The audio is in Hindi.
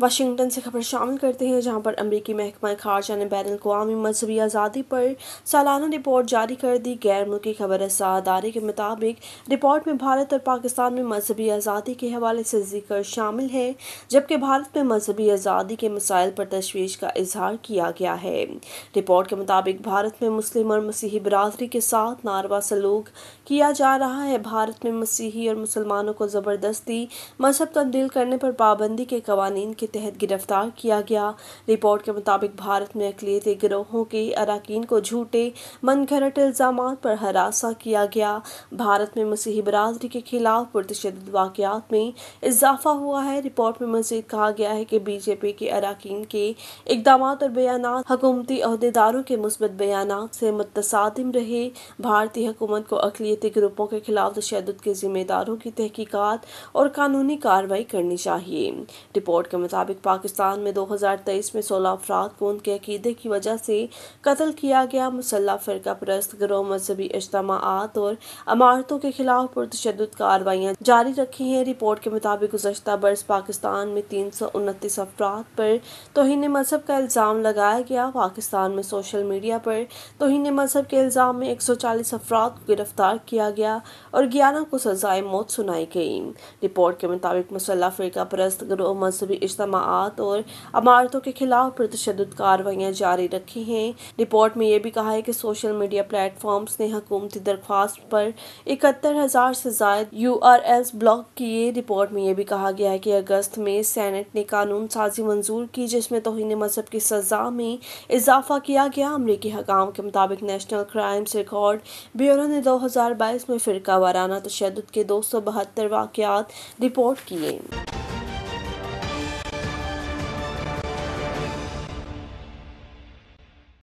वाशिंगटन से खबर शामिल करते हैं जहां पर अमरीकी महकमा खारजा ने बैन अवी मजहबी आज़ादी पर सालाना रिपोर्ट जारी कर दी गैर मुल्की खबर अदारे के मुताबिक रिपोर्ट में भारत और पाकिस्तान में मजहबी आज़ादी के हवाले से जिक्र शामिल है जबकि भारत में मजहबी आज़ादी के मसाइल पर तशवीश का इजहार किया गया है रिपोर्ट के मुताबिक भारत में मुस्लिम और मसीही बरदरी के साथ नारवा सलूक किया जा रहा है भारत में मसीही और मुसलमानों को ज़बरदस्ती मजहब तब्दील करने पर पाबंदी के कवानीन के तहत गिरफ्तार किया गया रिपोर्ट के मुताबिक भारत में अकलीती गिरोहों के अरकान को झूठे मनगढ़ंत इल्ज़ाम पर हरासा किया गया भारत में मसीही बरदरी के खिलाफ पुरतशद वाकत में इजाफा हुआ है रिपोर्ट में मजीद कहा गया है कि बीजेपी के अरकान के इकदाम और बयान हकूमती अहदेदारों के मुस्बत बयान से मुतसादम रहे भारतीय हुकूमत को अकलीती ग्रुपों के खिलाफ तशद के जिम्मेदारों की तहकीकत और कानूनी कार्रवाई करनी चाहिए रिपोर्ट के मुताबिक मुताबिक पाकिस्तान में 2023 में 16 अफराद को उनके अकीदे की वजह से कत्ल किया गया मुसल्ह फ़िरका परस्त ग्रोह मजहबी इजतम और अमारतों के खिलाफ पुरतद कार्रवाइयाँ जारी रखी हैं रिपोर्ट के मुताबिक गुजशत बरस पाकिस्तान में तीन सौ उनतीस अफराद पर तोहन मजहब का इल्ज़ाम लगाया गया पाकिस्तान में सोशल मीडिया पर तोहन मजहब के इल्ज़ाम में एक सौ चालीस अफराद को गिरफ्तार किया गया और ग्यारह को सजाए मौत सुनाई गई रिपोर्ट के मुताबिक मुसल्ह फ़िरका परस्त ग्रोह मजहबी इजतम जमात और अमारतों के खिलाफ प्रतिशद कार्रवाइयाँ जारी रखी हैं रिपोर्ट में यह भी कहा है कि सोशल मीडिया प्लेटफॉर्म्स ने हकूमती दरख्वास्त पर इकहत्तर हज़ार से ज्यादा यू आर एल्स ब्लॉक किए रिपोर्ट में यह भी कहा गया है कि अगस्त में सैनेट ने कानून साजी मंजूर की जिसमें तोहन मजहब की सजा में इजाफा किया गया अमरीकी हकाम के मुताबिक नेशनल क्राइम्स रिकॉर्ड ब्यूरो ने दो हज़ार बाईस में फ़िरका वाराना तशद के दो सौ बहत्तर वाक़ रिपोर्ट किए